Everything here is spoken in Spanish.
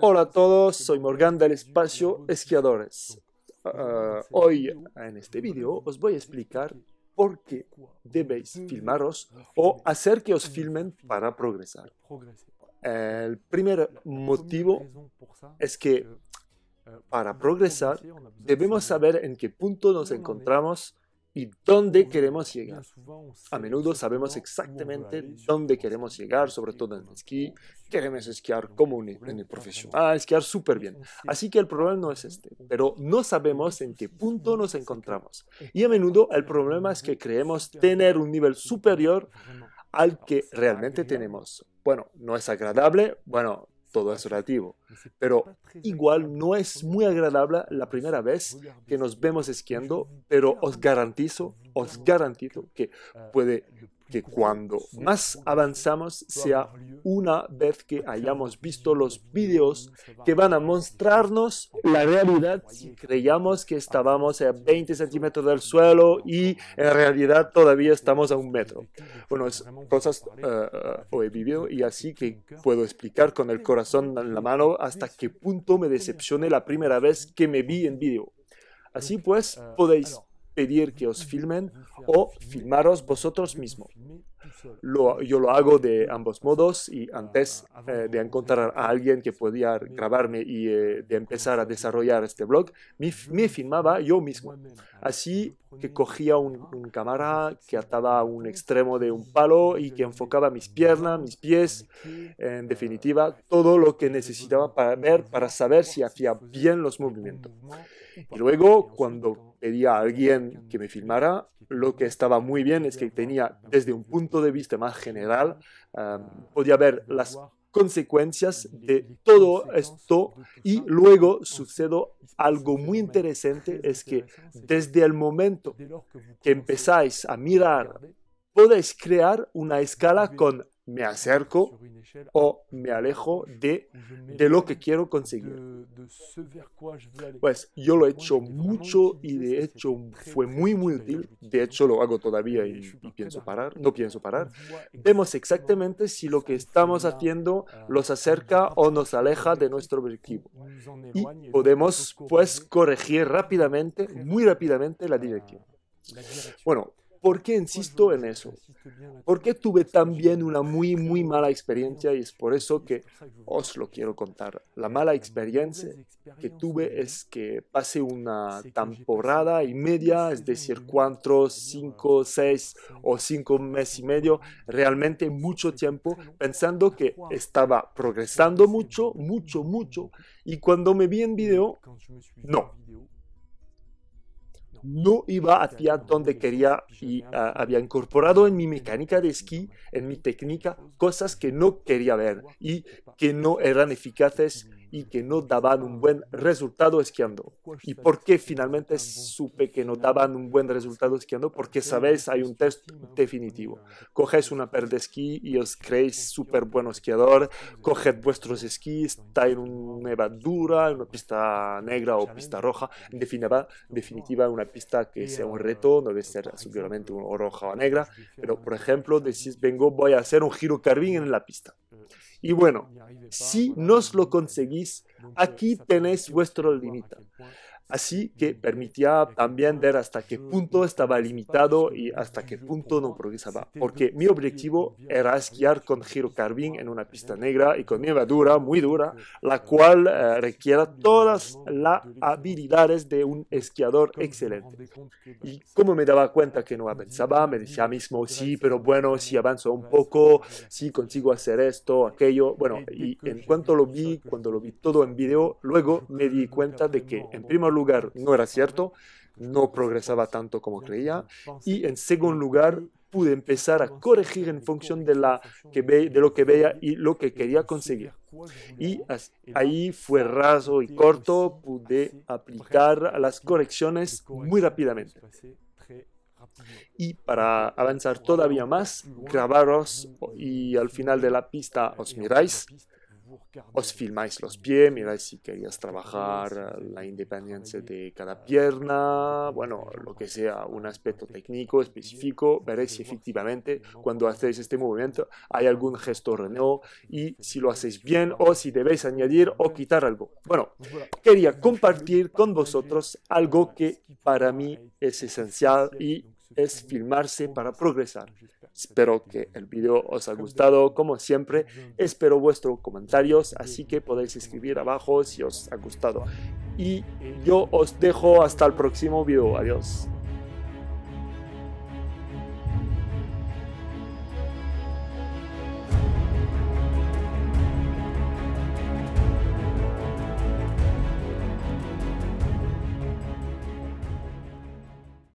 Hola a todos, soy Morgan del espacio Esquiadores. Ah, hoy en este vídeo os voy a explicar por qué debéis filmaros o hacer que os filmen para progresar. El primer motivo es que eh, para progresar debemos saber en qué punto nos encontramos y dónde queremos llegar. A menudo sabemos exactamente dónde queremos este llegar, sobre todo en el esquí. Queremos eh, esquiar como un, en el profesional, ah, esquiar súper bien. Así que el problema no es este, pero no sabemos en qué punto nos encontramos. Y a menudo el problema es que creemos tener un nivel superior pues, al que realmente tenemos. Bueno, no es agradable, bueno, todo es relativo. Pero igual no es muy agradable la primera vez que nos vemos esquiando, pero os garantizo, os garantizo que ah, puede que cuando más avanzamos sea una vez que hayamos visto los vídeos que van a mostrarnos la realidad si creíamos que estábamos a 20 centímetros del suelo y en realidad todavía estamos a un metro. Bueno, es cosas eh, o he vivido y así que puedo explicar con el corazón en la mano hasta qué punto me decepcioné la primera vez que me vi en vídeo. Así pues, podéis pedir que os filmen o filmaros vosotros mismos. yo lo hago de ambos modos y antes eh, de encontrar a alguien que podía grabarme y eh, de empezar a desarrollar este blog, me, filmaba yo mismo. Así que cogía un, cámara que ataba a un extremo de un palo y que enfocaba mis piernas, mis pies, en definitiva, todo lo que necesitaba para ver, para saber si hacía bien los movimientos. Y luego, cuando pedía a alguien que me filmara. Lo que estaba muy bien es que tenía, desde un punto de vista más general, podía ver las consecuencias de todo esto y luego sucedo algo muy interesante es que desde el momento que empezáis a mirar podéis crear una escala con me acerco o me alejo de, de lo que quiero conseguir. Pues yo lo he hecho mucho y de hecho fue muy, muy útil. De hecho lo hago todavía y, pienso parar, no pienso parar. Vemos exactamente si lo que estamos haciendo euh, los acerca o nos aleja de nuestro objetivo. Y podemos pues corregir rápidamente, muy rápidamente la euh, dirección. Bueno, ¿Por qué insisto en eso? Porque tuve también una muy, muy mala experiencia y es por eso que os lo quiero contar. La mala experiencia que tuve es que pasé una temporada y media, es decir, cuatro, cinco, seis o cinco meses y medio, realmente mucho tiempo, pensando que estaba progresando mucho, mucho, mucho. Y cuando me vi en video, no no iba hacia donde quería y ah, había incorporado en mi mecánica de esquí, en mi técnica, cosas que no quería ver y que no eran eficaces y que no daban un buen resultado esquiando. ¿Y por qué finalmente supe que no daban un buen resultado esquiando? Porque sabéis, hay un test definitivo. Cogéis una per de esquí y os creéis súper buen esquiador, coged vuestros esquís, está en una dura, en una pista negra o pista roja, en definitiva, una pista que sea un reto, no debe ser seguramente una roja o negra, pero por ejemplo decís, vengo, voy a hacer un giro carbín en la pista. Y bueno, si no os lo conseguís, aquí tenéis vuestro límite. Así que permitía también ver hasta qué punto estaba limitado y hasta qué punto no progresaba, porque mi objetivo era esquiar con giro carbín en una pista negra y con nieve dura, muy dura, la cual requiera todas las habilidades de un esquiador excelente. Y como me daba cuenta que no avanzaba, me decía mismo, sí, pero bueno, si avanzo un poco, si consigo hacer esto, aquello, bueno, y en cuanto lo vi, cuando lo vi todo en video, luego me di cuenta de que en primer lugar, lugar, pues, no era cierto, pues, no pues, progresaba tanto como creía. Y en segundo lugar, pude empezar a corregir en función de, la que ve, de lo que veía y lo que quería conseguir. Y ahí fue raso y corto, pude aplicar las correcciones muy rápidamente. Y para avanzar todavía más, grabaros y al final de la pista os miráis os filmáis los pies, miráis si querías trabajar la independencia de cada pierna, bueno, lo que sea, un aspecto técnico específico, veréis si efectivamente cuando hacéis este movimiento este hay algún gesto reno este y si lo hacéis bien o si debéis añadir o quitar algo. Bueno, quería compartir con vosotros algo que para mí es esencial y es filmarse para progresar. Espero que el video os haya gustado, como siempre, espero vuestros comentarios, así que podéis escribir abajo si os ha gustado. Y yo os dejo hasta el próximo video, adiós.